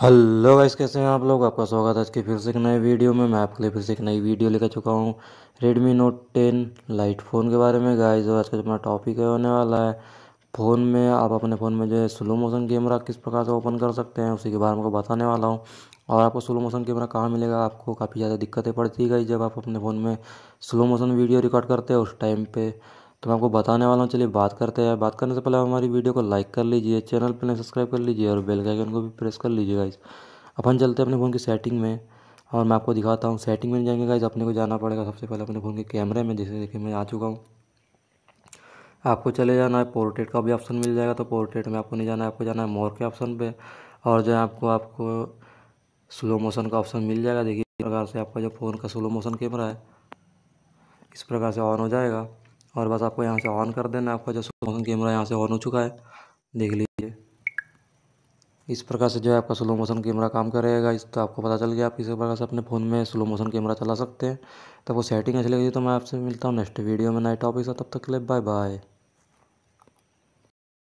hello guys कैसे हैं आप लोग आपका स्वागत है आज के फिर से एक नए वीडियो में मैं आपके लिए फिर से एक नई वीडियो लेकर चुका हूँ Redmi Note ten lite phone के बारे में गाइस और आज का जो मेरा टॉपिक है होने वाला है फ़ोन में आप अपने फ़ोन में जो है स्लो मोशन कैमरा किस प्रकार से ओपन कर सकते हैं उसी के बारे में को बताने वाला हूँ और आपको स्लो मोशन कैमरा कहाँ मिलेगा आपको काफ़ी ज़्यादा दिक्कतें पड़ती गई जब आप अपने फ़ोन में स्लो मोशन वीडियो रिकॉर्ड करते हैं उस टाइम पर तो मैं आपको बताने वाला हूँ चलिए बात करते हैं बात करने से पहले हमारी वीडियो को लाइक कर लीजिए चैनल पर सब्सक्राइब कर लीजिए और बेल के आइकन को भी प्रेस कर लीजिए गाइज अपन चलते हैं अपने फ़ोन की सेटिंग में और मैं आपको दिखाता हूँ सेटिंग में जाएंगे गाइज अपने को जाना पड़ेगा सबसे पहले अपने फ़ोन के कैमरे में जैसे देखिए मैं आ चुका हूँ आपको चले जाना है पोर्ट्रेट का भी ऑप्शन मिल जाएगा तो पोर्ट्रेट में आपको नहीं जाना है आपको जाना है मोर के ऑप्शन पर और जो है आपको आपको स्लो मोशन का ऑप्शन मिल जाएगा देखिए इस प्रकार से आपका जो फ़ोन का स्लो मोशन कैमरा है इस प्रकार से ऑन हो जाएगा और बस आपको यहाँ से ऑन कर देना आपका जो स्लो मोशन कैमरा यहाँ से ऑन हो चुका है देख लीजिए इस प्रकार से जो है आपका स्लो मोशन कैमरा काम करेगा इस तो आपको पता चल गया आप किसी प्रकार से अपने फ़ोन में स्लो मोशन कैमरा चला सकते हैं तब तो वो सेटिंग अच्छी लगेगी तो मैं आपसे मिलता हूँ नेक्स्ट वीडियो में नए टॉपिक से तब तक के लिए बाय बाय